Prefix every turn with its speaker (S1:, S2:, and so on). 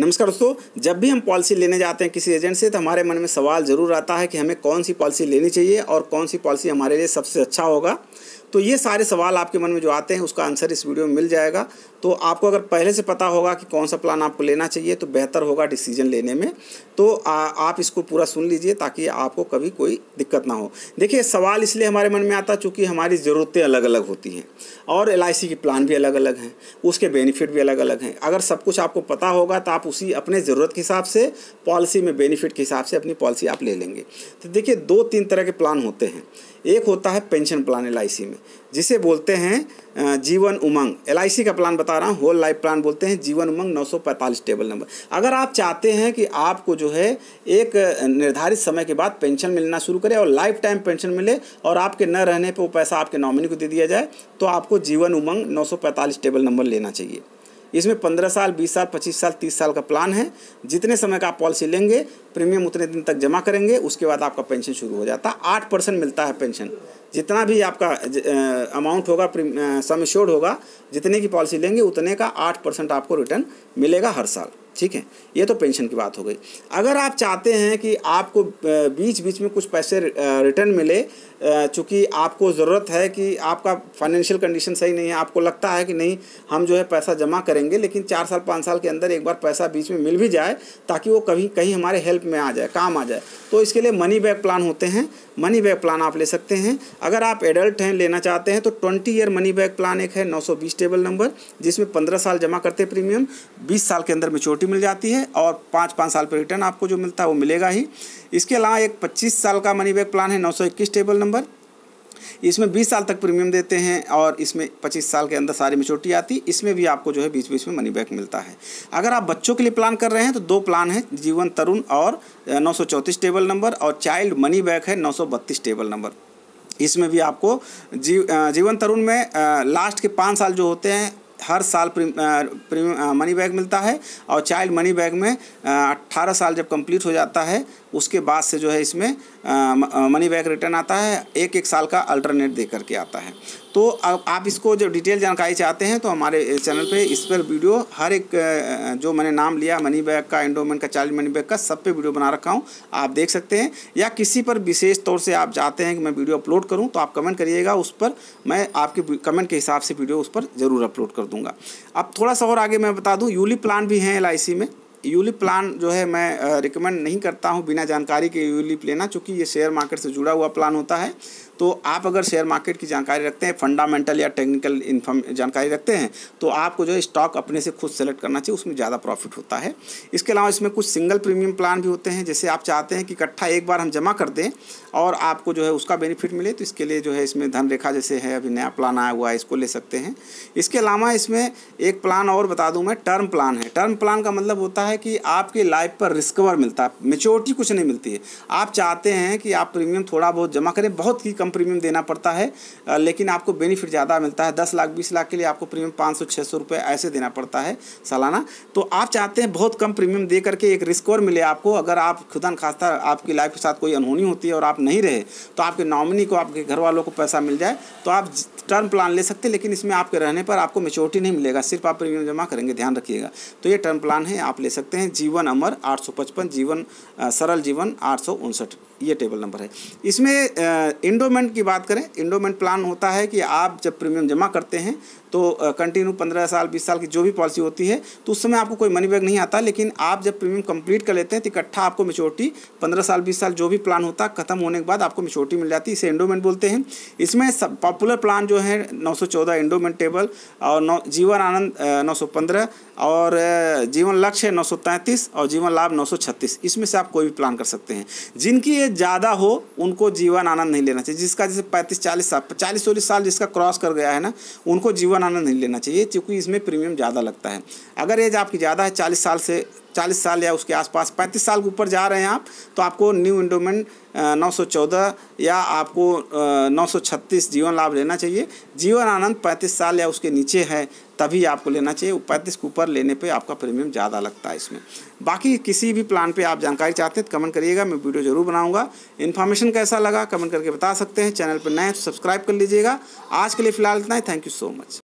S1: नमस्कार दोस्तों जब भी हम पॉलिसी लेने जाते हैं किसी एजेंट से तो हमारे मन में सवाल ज़रूर आता है कि हमें कौन सी पॉलिसी लेनी चाहिए और कौन सी पॉलिसी हमारे लिए सबसे अच्छा होगा तो ये सारे सवाल आपके मन में जो आते हैं उसका आंसर इस वीडियो में मिल जाएगा तो आपको अगर पहले से पता होगा कि कौन सा प्लान आपको लेना चाहिए तो बेहतर होगा डिसीजन लेने में तो आ, आप इसको पूरा सुन लीजिए ताकि आपको कभी कोई दिक्कत ना हो देखिए सवाल इसलिए हमारे मन में आता चूँकि हमारी ज़रूरतें अलग अलग होती हैं और एल की प्लान भी अलग अलग हैं उसके बेनिफिट भी अलग अलग हैं अगर सब कुछ आपको पता होगा तो आप उसी अपने ज़रूरत के हिसाब से पॉलिसी में बेनिफिट के हिसाब से अपनी पॉलिसी आप ले लेंगे तो देखिए दो तीन तरह के प्लान होते हैं एक होता है पेंशन प्लान एल में जिसे बोलते हैं जीवन उमंग एल का प्लान बता रहा हूँ होल लाइफ प्लान बोलते हैं जीवन उमंग 945 टेबल नंबर अगर आप चाहते हैं कि आपको जो है एक निर्धारित समय के बाद पेंशन मिलना शुरू करे और लाइफ टाइम पेंशन मिले और आपके न रहने पर वो पैसा आपके नॉमिनी को दे दिया जाए तो आपको जीवन उमंग नौ टेबल नंबर लेना चाहिए इसमें पंद्रह साल बीस साल पच्चीस साल तीस साल का प्लान है जितने समय का आप पॉलिसी लेंगे प्रीमियम उतने दिन तक जमा करेंगे उसके बाद आपका पेंशन शुरू हो जाता है आठ परसेंट मिलता है पेंशन जितना भी आपका अमाउंट होगा सम इंश्योर्ड होगा जितने की पॉलिसी लेंगे उतने का आठ परसेंट आपको रिटर्न मिलेगा हर साल ठीक है ये तो पेंशन की बात हो गई अगर आप चाहते हैं कि आपको बीच बीच में कुछ पैसे रिटर्न मिले चूँकि आपको ज़रूरत है कि आपका फाइनेंशियल कंडीशन सही नहीं है आपको लगता है कि नहीं हम जो है पैसा जमा करेंगे लेकिन चार साल पाँच साल के अंदर एक बार पैसा बीच में मिल भी जाए ताकि वो कभी कहीं हमारे हेल्प हेल्प में आ जाए काम आ जाए तो इसके लिए मनी बैग प्लान होते हैं मनी बैग प्लान आप ले सकते हैं अगर आप एडल्ट हैं लेना चाहते हैं तो twenty year money back plan एक है 920 टेबल नंबर जिसमें पंद्रह साल जमा करते प्रीमियम बीस साल के अंदर मेच्योरिटी मिल जाती है और पाँच पाँच साल पर रिटर्न आपको जो मिलता है वो मिलेगा ही इसके अलावा एक पच्चीस साल का मनी बैग प्लान है नौ टेबल नंबर इसमें 20 साल तक प्रीमियम देते हैं और इसमें 25 साल के अंदर सारी मेचोरिटी आती इसमें भी आपको जो है बीच बीच में मनी बैक मिलता है अगर आप बच्चों के लिए प्लान कर रहे हैं तो दो प्लान है जीवन तरुण और नौ टेबल नंबर और चाइल्ड मनी बैक है नौ टेबल नंबर इसमें भी आपको जीव जीवन तरुण में लास्ट के पाँच साल जो होते हैं हर साल मनी बैग मिलता है और चाइल्ड मनी बैग में अट्ठारह साल जब कंप्लीट हो जाता है उसके बाद से जो है इसमें मनी बैक रिटर्न आता है एक एक साल का अल्टरनेट दे करके आता है तो अब आप इसको जो डिटेल जानकारी चाहते हैं तो हमारे चैनल पे इस पर वीडियो हर एक जो मैंने नाम लिया मनी बैग का एंडोमेंट का चाइल्ड मनी बैग का सब पे वीडियो बना रखा हूँ आप देख सकते हैं या किसी पर विशेष तौर से आप चाहते हैं कि मैं वीडियो अपलोड करूँ तो आप कमेंट करिएगा उस पर मैं आपके कमेंट के हिसाब से वीडियो उस पर ज़रूर अपलोड कर दूँगा अब थोड़ा सा और आगे मैं बता दूँ यूली प्लान भी हैं एल में यूलिप प्लान जो है मैं रिकमेंड नहीं करता हूँ बिना जानकारी के यूलिप लेना चूँकि ये शेयर मार्केट से जुड़ा हुआ प्लान होता है तो आप अगर शेयर मार्केट की जानकारी रखते हैं फंडामेंटल या टेक्निकल इन्फॉर्म जानकारी रखते हैं तो आपको जो है स्टॉक अपने से खुद सेलेक्ट करना चाहिए उसमें ज़्यादा प्रॉफिट होता है इसके अलावा इसमें कुछ सिंगल प्रीमियम प्लान भी होते हैं जैसे आप चाहते हैं कि इकट्ठा एक बार हम जमा कर दें और आपको जो है उसका बेनिफिट मिले तो इसके लिए जो है इसमें धन रेखा जैसे है अभी नया प्लान आया हुआ है इसको ले सकते हैं इसके अलावा इसमें एक प्लान और बता दूं मैं टर्म प्लान है टर्म प्लान का मतलब होता है कि आपके लाइफ पर रिस्कवर मिलता है मेच्योरिटी कुछ नहीं मिलती है आप चाहते हैं कि आप प्रीमियम थोड़ा बहुत जमा करें बहुत ही कम कम प्रीमियम देना पड़ता है लेकिन आपको बेनिफिट ज़्यादा मिलता है दस लाख बीस लाख के लिए आपको प्रीमियम पाँच सौ छः सौ रुपये ऐसे देना पड़ता है सालाना तो आप चाहते हैं बहुत कम प्रीमियम दे करके एक रिस्क और मिले आपको अगर आप खुदा खास्ता आपकी लाइफ के साथ कोई अनहोनी होती है और आप नहीं रहे तो आपके नॉमिनी को आपके घर वालों को पैसा मिल जाए तो आप टर्म प्लान ले सकते हैं लेकिन इसमें आपके रहने पर आपको मेच्योरिटी नहीं मिलेगा सिर्फ आप प्रीमियम जमा करेंगे ध्यान रखिएगा तो ये टर्म प्लान है आप ले सकते हैं जीवन अमर आठ जीवन सरल जीवन आठ सौ उनसठ ये टेबल नंबर है इसमें इंडोमेंट की बात करें इंडोमेंट प्लान होता है कि आप जब प्रीमियम जमा करते हैं तो कंटिन्यू पंद्रह साल बीस साल की जो भी पॉलिसी होती है तो उस समय आपको कोई मनी बैग नहीं आता लेकिन आप जब प्रीमियम कंप्लीट कर लेते हैं तो इकट्ठा आपको मेच्योरिटी पंद्रह साल बीस साल जो भी प्लान होता है खत्म होने के बाद आपको मेच्योरिटी मिल जाती है इसे एंडोमेंट बोलते हैं इसमें सब पॉपुलर प्लान जो है नौ सौ चौदह एंडोमेंट टेबल और नौ जीवन आनंद नौ सौ पंद्रह और जीवन लक्ष्य नौ सौ तैंतीस और जीवन लाभ नौ सौ छत्तीस इसमें से आप कोई भी प्लान कर सकते हैं जिनकी एज ज़्यादा हो उनको जीवन आनंद नहीं लेना चाहिए जिसका जैसे पैंतीस चालीस साल चालीस चालीस साल जिसका क्रॉस कर गया है ना उनको जीवन बनाना नहीं लेना चाहिए क्योंकि इसमें प्रीमियम ज़्यादा लगता है अगर एज आपकी ज़्यादा है चालीस साल से चालीस साल या उसके आसपास पैंतीस साल के ऊपर जा रहे हैं आप तो आपको न्यू इंडोमेंट नौ सौ चौदह या आपको नौ सौ छत्तीस जीवन लाभ लेना चाहिए जीवन आनंद पैंतीस साल या उसके नीचे है तभी आपको लेना चाहिए पैंतीस के ऊपर लेने पे आपका प्रीमियम ज़्यादा लगता है इसमें बाकी किसी भी प्लान पे आप जानकारी चाहते हैं तो कमेंट करिएगा मैं वीडियो ज़रूर बनाऊंगा इन्फॉर्मेशन कैसा लगा कमेंट करके बता सकते हैं चैनल पर नए तो सब्सक्राइब कर लीजिएगा आज के लिए फ़िलहाल इतना ही थैंक यू सो मच